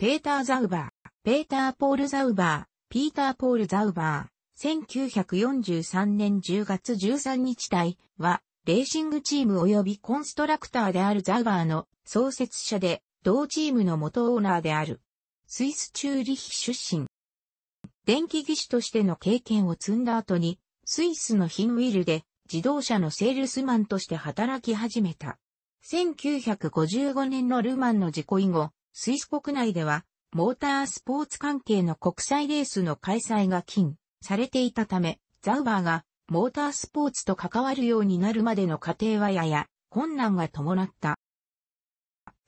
ペーター・ザウバー、ペーター・ポール・ザウバー、ピーター・ポール・ザウバー、1943年10月13日隊は、レーシングチーム及びコンストラクターであるザウバーの創設者で、同チームの元オーナーである。スイスチューリヒ出身。電気技師としての経験を積んだ後に、スイスのヒンウィルで自動車のセールスマンとして働き始めた。1955年のルマンの事故以後、スイス国内では、モータースポーツ関係の国際レースの開催が禁されていたため、ザウバーがモータースポーツと関わるようになるまでの過程はやや困難が伴った。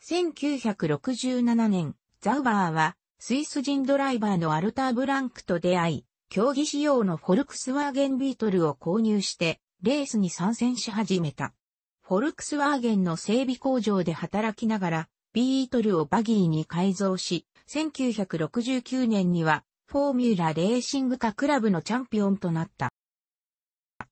1967年、ザウバーはスイス人ドライバーのアルター・ブランクと出会い、競技仕様のフォルクスワーゲンビートルを購入して、レースに参戦し始めた。フォルクスワーゲンの整備工場で働きながら、ビートルをバギーに改造し、1969年にはフォーミュラレーシングカクラブのチャンピオンとなった。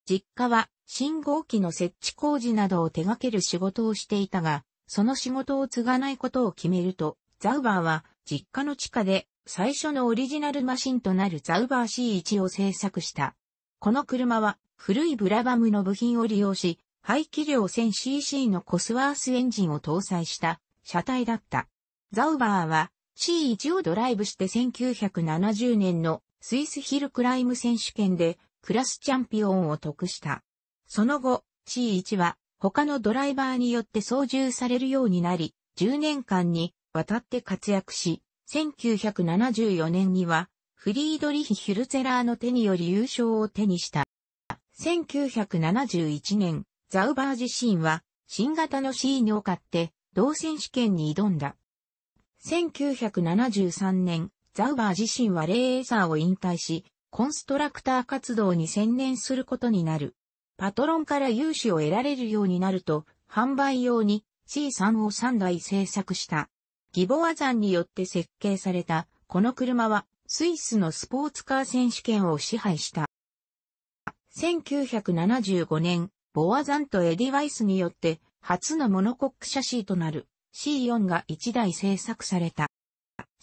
実家は信号機の設置工事などを手掛ける仕事をしていたが、その仕事を継がないことを決めると、ザウバーは実家の地下で最初のオリジナルマシンとなるザウバー C1 を製作した。この車は古いブラバムの部品を利用し、排気量 1000cc のコスワースエンジンを搭載した車体だった。ザウバーは C1 をドライブして1970年のスイスヒルクライム選手権でクラスチャンピオンを得した。その後 C1 は他のドライバーによって操縦されるようになり、10年間にわたって活躍し、1974年にはフリードリヒ・ヒュルツェラーの手により優勝を手にした。1971年、ザウバー自身は新型の C にを買って同選手権に挑んだ。1973年、ザウバー自身はレーサーを引退し、コンストラクター活動に専念することになる。パトロンから融資を得られるようになると、販売用に C3 を3台製作した。ギボアザンによって設計された、この車はスイスのスポーツカー選手権を支配した。1975年、ボアザンとエディ・ワイスによって初のモノコック車 C となる C4 が1台製作された。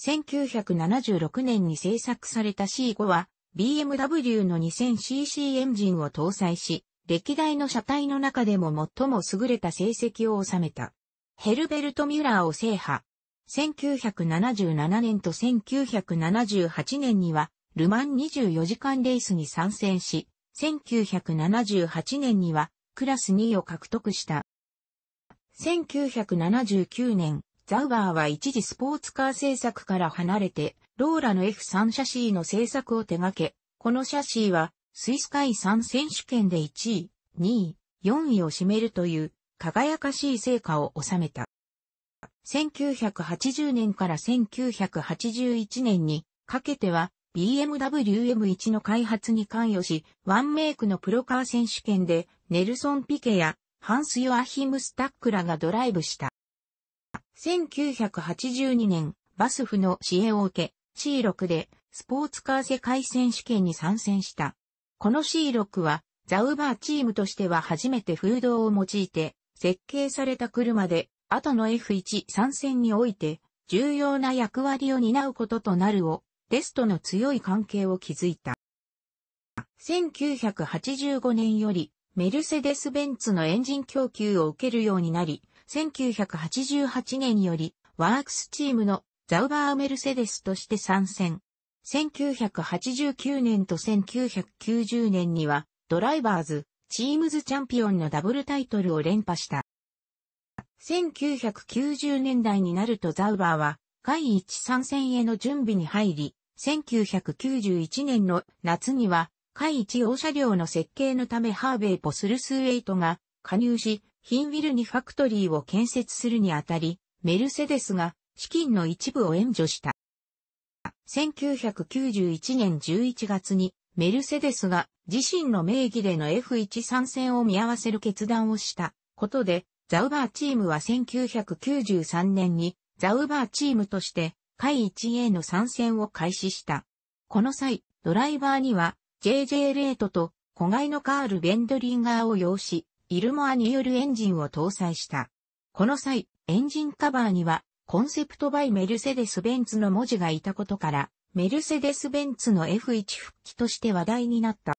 1976年に製作された C5 は BMW の 2000cc エンジンを搭載し、歴代の車体の中でも最も優れた成績を収めた。ヘルベルト・ミュラーを制覇。1977年と1978年には、ルマン24時間レースに参戦し、1978年には、クラス2を獲得した。1979年、ザウバーは一時スポーツカー製作から離れて、ローラの F3 シャシーの製作を手掛け、このシャシーは、スイス海3選手権で1位、2位、4位を占めるという、輝かしい成果を収めた。1980年から1981年にかけては BMW M1 の開発に関与し、ワンメイクのプロカー選手権でネルソン・ピケやハンス・ヨアヒム・スタックらがドライブした。1982年、バスフの支援を受け、C6 でスポーツカー世界選手権に参戦した。この C6 は、ザウバーチームとしては初めて風洞を用いて、設計された車で、後の F1 参戦において、重要な役割を担うこととなるを、レスとの強い関係を築いた。1985年より、メルセデス・ベンツのエンジン供給を受けるようになり、1988年よりワークスチームのザウバー・メルセデスとして参戦。1989年と1990年にはドライバーズ、チームズチャンピオンのダブルタイトルを連覇した。1990年代になるとザウバーは、第一参戦への準備に入り、1991年の夏には海一応車両の設計のためハーベイ・ポスルスウェイトが加入し、ヒンウィルにファクトリーを建設するにあたり、メルセデスが資金の一部を援助した。1991年11月にメルセデスが自身の名義での F1 参戦を見合わせる決断をしたことで、ザウバーチームは1993年にザウバーチームとして、海一へ a の参戦を開始した。この際、ドライバーには JJ レートと子飼いのカール・ベンドリンガーを用し、イルモアによるエンジンを搭載した。この際、エンジンカバーには、コンセプトバイメルセデス・ベンツの文字がいたことから、メルセデス・ベンツの F1 復帰として話題になった。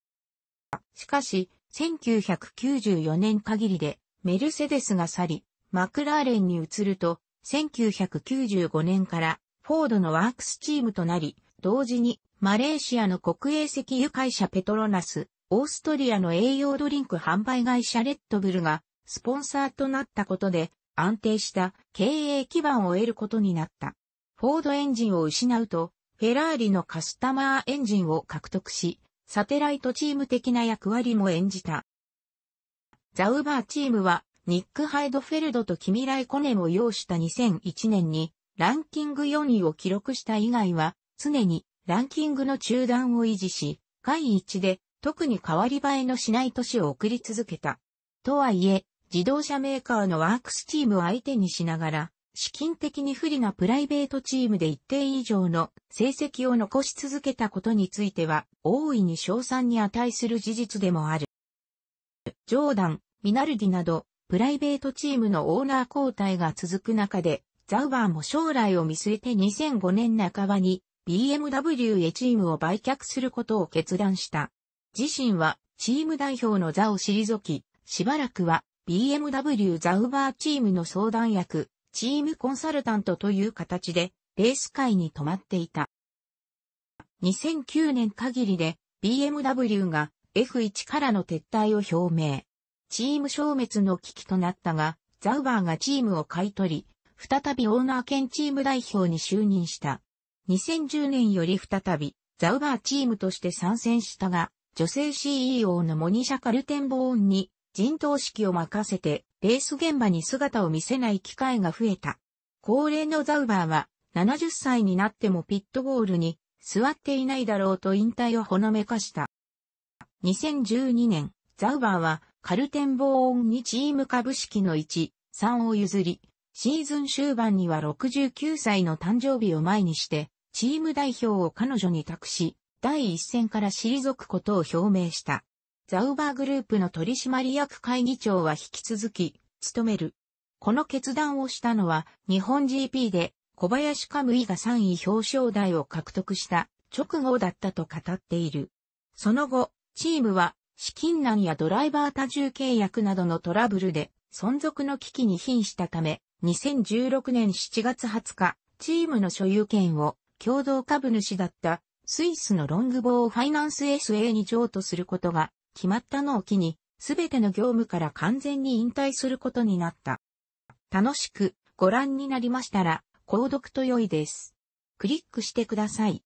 しかし、1994年限りで、メルセデスが去り、マクラーレンに移ると、1995年から、フォードのワークスチームとなり、同時にマレーシアの国営石油会社ペトロナス、オーストリアの栄養ドリンク販売会社レッドブルが、スポンサーとなったことで、安定した経営基盤を得ることになった。フォードエンジンを失うと、フェラーリのカスタマーエンジンを獲得し、サテライトチーム的な役割も演じた。ザウバーチームは、ニック・ハイドフェルドとキミライ・コネを要した2001年に、ランキング4位を記録した以外は、常にランキングの中断を維持し、外一で特に変わり映えのしない年を送り続けた。とはいえ、自動車メーカーのワークスチームを相手にしながら、資金的に不利なプライベートチームで一定以上の成績を残し続けたことについては、大いに賞賛に値する事実でもある。ジョーダン、ミナルディなど、プライベートチームのオーナー交代が続く中で、ザウバーも将来を見据えて2005年半ばに BMW へチームを売却することを決断した。自身はチーム代表の座を退き、しばらくは BMW ザウバーチームの相談役、チームコンサルタントという形でレース界に泊まっていた。2009年限りで BMW が F1 からの撤退を表明。チーム消滅の危機となったが、ザウバーがチームを買い取り、再びオーナー兼チーム代表に就任した。2010年より再び、ザウバーチームとして参戦したが、女性 CEO のモニシャ・カルテンボーンに人頭式を任せて、レース現場に姿を見せない機会が増えた。高齢のザウバーは、70歳になってもピットボールに座っていないだろうと引退をほのめかした。2012年、ザウバーはカルテンボーンにチーム株式の1、3を譲り、シーズン終盤には69歳の誕生日を前にして、チーム代表を彼女に託し、第一線から退くことを表明した。ザウバーグループの取締役会議長は引き続き、務める。この決断をしたのは、日本 GP で小林カムイが3位表彰台を獲得した直後だったと語っている。その後、チームは資金難やドライバー多重契約などのトラブルで存続の危機に瀕したため、2016年7月20日、チームの所有権を共同株主だったスイスのロングボーファイナンス SA に譲渡することが決まったのを機に、すべての業務から完全に引退することになった。楽しくご覧になりましたら、購読と良いです。クリックしてください。